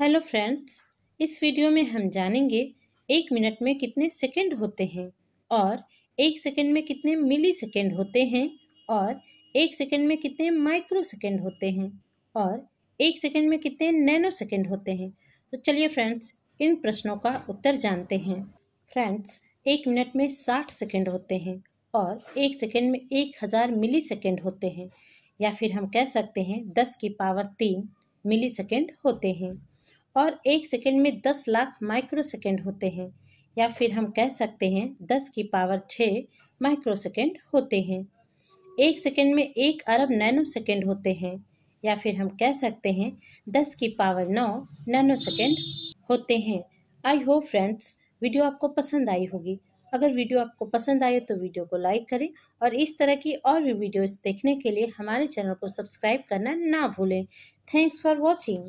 hello friends इस video में हम जानेंगे एक मिनट में कितने सेकंड होते हैं और एक सेकंड में कितने मिली सेकेंड होते हैं और एक सेकंड में कितने माइक्रो सेकेंड होते हैं और एक सेकंड में कितने नैनो सेकेंड होते हैं तो चलिए फ्रेंड्स इन प्रश्नों का उत्तर जानते हैं फ्रेंड्स एक मिनट में साठ सेकेंड होते हैं और एक सेकेंड में एक हज़ार मिली सेकेंड होते हैं या फिर हम कह सकते हैं दस की पावर तीन मिली सेकेंड होते हैं और एक सेकेंड में दस लाख सेकेंड होते हैं या फिर हम कह सकते हैं दस की पावर छः सेकेंड होते हैं एक सेकेंड में एक अरब नैनो सेकेंड होते हैं या फिर हम कह सकते हैं दस की पावर नौ नैनो सेकेंड होते हैं आई होप फ्रेंड्स वीडियो आपको पसंद आई होगी अगर वीडियो आपको पसंद आए तो वीडियो को लाइक करें और इस तरह की और भी वीडियोस देखने के लिए हमारे चैनल को सब्सक्राइब करना ना भूलें थैंक्स फॉर वॉचिंग